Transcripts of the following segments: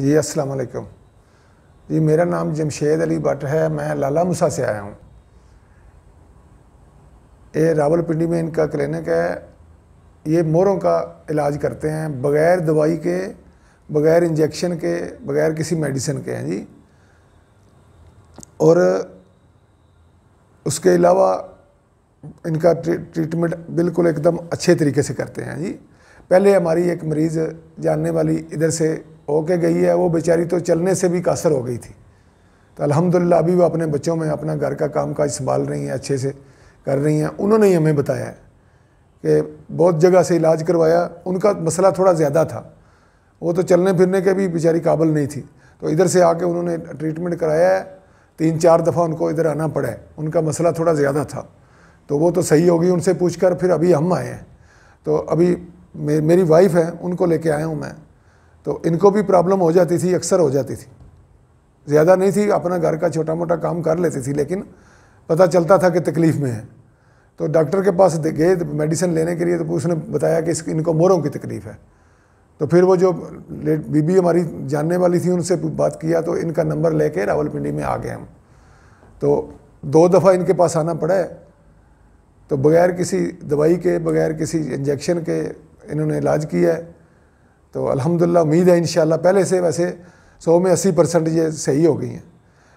जी अस्सलाम वालेकुम जी मेरा नाम जमशेद अली भट्ट है मैं लाला मूसा से आया हूँ ये रावलपिंडी में इनका क्लिनिक है ये मोरों का इलाज करते हैं बग़ैर दवाई के बग़ैर इंजेक्शन के बग़ैर किसी मेडिसिन के हैं जी और उसके अलावा इनका ट्रीटमेंट बिल्कुल एकदम अच्छे तरीके से करते हैं जी पहले हमारी एक मरीज़ जानने वाली इधर से होके गई है वो बेचारी तो चलने से भी कासर हो गई थी तो अल्हम्दुलिल्लाह अभी वो अपने बच्चों में अपना घर का काम काज संभाल रही हैं अच्छे से कर रही हैं उन्होंने ही हमें बताया है कि बहुत जगह से इलाज करवाया उनका मसला थोड़ा ज़्यादा था वो तो चलने फिरने के भी बेचारी काबल नहीं थी तो इधर से आके उन्होंने ट्रीटमेंट कराया है तीन चार दफ़ा उनको इधर आना पड़ा है उनका मसला थोड़ा ज़्यादा था तो वो तो सही होगी उनसे पूछ कर फिर अभी हम आए हैं तो अभी मे, मेरी वाइफ है उनको लेके आया हूँ मैं तो इनको भी प्रॉब्लम हो जाती थी अक्सर हो जाती थी ज़्यादा नहीं थी अपना घर का छोटा मोटा काम कर लेती थी लेकिन पता चलता था कि तकलीफ़ में है तो डॉक्टर के पास गए मेडिसिन लेने के लिए तो उसने बताया कि इनको मोरों की तकलीफ़ है तो फिर वो जो लेट बीबी हमारी जानने वाली थी उनसे बात किया तो इनका नंबर लेके रावलपिंडी में आ गए हम तो दो दफ़ा इनके पास आना पड़ा है तो बगैर किसी दवाई के बगैर किसी इंजेक्शन के इन्होंने इलाज किया है तो अल्हम्दुलिल्लाह उम्मीद है इन पहले से वैसे सौ में अस्सी परसेंट ये सही हो गई हैं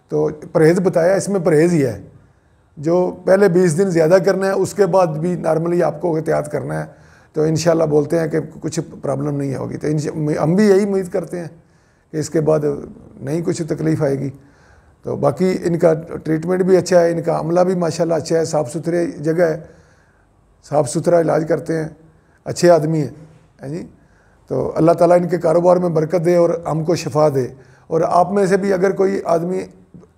तो परहेज़ बताया इसमें परहेज़ ही है जो पहले बीस दिन ज़्यादा करना है उसके बाद भी नॉर्मली आपको एहतियात करना है तो इन बोलते हैं कि कुछ प्रॉब्लम नहीं होगी तो हम भी यही उम्मीद करते हैं कि इसके बाद नहीं कुछ तकलीफ़ आएगी तो बाकी इनका ट्रीटमेंट भी अच्छा है इनका अमला भी माशाल्लाह अच्छा है साफ़ सुथरे जगह है साफ़ सुथरा इलाज करते हैं अच्छे आदमी हैं है जी तो अल्लाह ताला इनके कारोबार में बरकत दे और हमको शफा दे और आप में से भी अगर कोई आदमी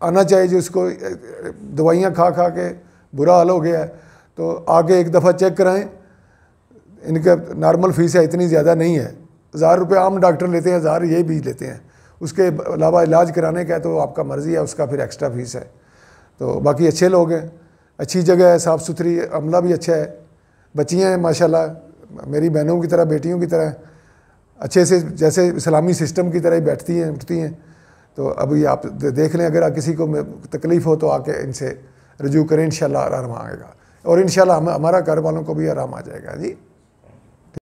आना चाहिए जो इसको दवाइयाँ खा खा के बुरा हाल हो गया है तो आगे एक दफ़ा चेक कराएँ इनका नॉर्मल फीस है इतनी ज़्यादा नहीं है हज़ार रुपये आम डॉक्टर लेते हैं हज़ार ये भी लेते हैं उसके अलावा इलाज कराने का है तो आपका मर्ज़ी है उसका फिर एक्स्ट्रा फीस है तो बाकी अच्छे लोग हैं अच्छी जगह है साफ़ सुथरी अमला भी अच्छा है बच्चियाँ हैं माशाल्लाह मेरी बहनों की तरह बेटियों की तरह अच्छे से जैसे इस्लामी सिस्टम की तरह बैठती हैं उठती हैं तो अभी आप देख लें अगर किसी को तकलीफ़ हो तो आके इनसे रजू करें इन आराम आएगा और इन हम हमारा घर वालों को भी आराम आ जाएगा जी